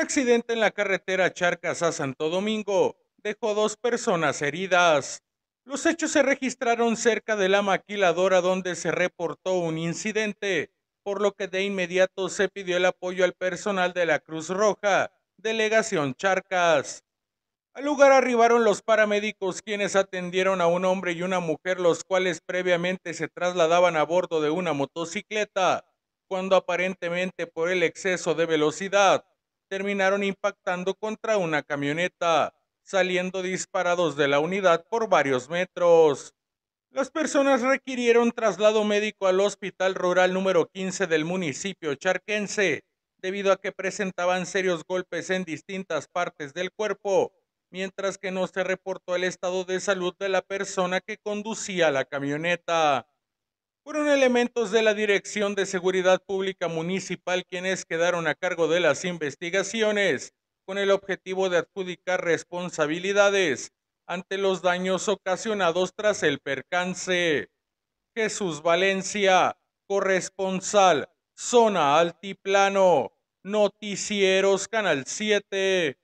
accidente en la carretera Charcas a Santo Domingo dejó dos personas heridas. Los hechos se registraron cerca de la maquiladora donde se reportó un incidente, por lo que de inmediato se pidió el apoyo al personal de la Cruz Roja, delegación Charcas. Al lugar arribaron los paramédicos quienes atendieron a un hombre y una mujer los cuales previamente se trasladaban a bordo de una motocicleta, cuando aparentemente por el exceso de velocidad terminaron impactando contra una camioneta, saliendo disparados de la unidad por varios metros. Las personas requirieron traslado médico al Hospital Rural número 15 del municipio charquense, debido a que presentaban serios golpes en distintas partes del cuerpo, mientras que no se reportó el estado de salud de la persona que conducía la camioneta. Fueron elementos de la Dirección de Seguridad Pública Municipal quienes quedaron a cargo de las investigaciones con el objetivo de adjudicar responsabilidades ante los daños ocasionados tras el percance. Jesús Valencia, corresponsal, zona altiplano, noticieros, Canal 7.